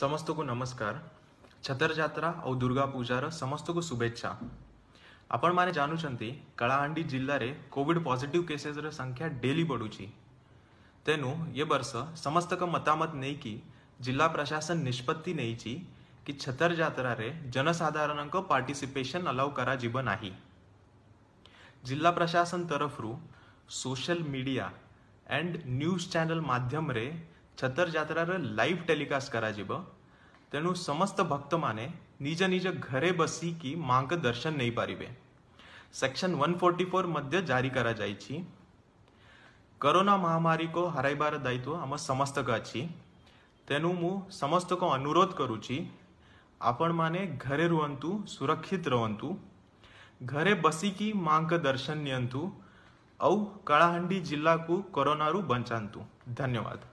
समस्तको नमस्कार छतर जात्रा ଆଉ ଦୁର୍ଗା ପୂଜାର ସମସ୍ତଙ୍କୁ ଶୁଭେଚ୍ଛା ଆପଣମାନେ ଜାଣୁଛନ୍ତି କଳାହାଣ୍ଡି ଜିଲ୍ଲାରେ କୋଭିଡ୍ ପଜିଟିଭ୍ କେସେସ୍ର ସଂଖ୍ୟା ଡେଲି ବଢ଼ୁଛି ତେଣୁ ଏ ବର୍ଷ ସମସ୍ତଙ୍କ ମତାମତ ନେଇକି ଜିଲ୍ଲା ପ୍ରଶାସନ ନିଷ୍ପତ୍ତି ନେଇଛି କି ଛତର ଯାତ୍ରାରେ ଜନସାଧାରଣଙ୍କ ପାର୍ଟିସିପେସନ୍ ଆଲାଉ କରାଯିବ ନାହିଁ ଜିଲ୍ଲା ପ୍ରଶାସନ ତରଫରୁ social media and news channel ମାଧ୍ୟମରେ ଛତର ଯାତ୍ରାର ଲାଇଭ୍ ଟେଲିକାଷ୍ଟ କରାଯିବ ତେଣୁ ସମସ୍ତ ଭକ୍ତମାନେ ନିଜ ନିଜ ଘରେ ବସିକି ମାଙ୍କ ଦର୍ଶନ ନେଇପାରିବେ ସେକ୍ସନ୍ ୱାନ୍ ଫୋର୍ଟି ଫୋର୍ ମଧ୍ୟ ଜାରି କରାଯାଇଛି କରୋନା ମହାମାରୀକୁ ହରାଇବାର ଦାୟିତ୍ୱ ଆମ ସମସ୍ତଙ୍କ ଅଛି ତେଣୁ ମୁଁ ସମସ୍ତଙ୍କୁ ଅନୁରୋଧ କରୁଛି ଆପଣମାନେ ଘରେ ରୁହନ୍ତୁ ସୁରକ୍ଷିତ ରୁହନ୍ତୁ ଘରେ ବସିକି ମାଙ୍କ ଦର୍ଶନ ନିଅନ୍ତୁ ଆଉ କଳାହାଣ୍ଡି ଜିଲ୍ଲାକୁ କରୋନାରୁ ବଞ୍ଚାନ୍ତୁ ଧନ୍ୟବାଦ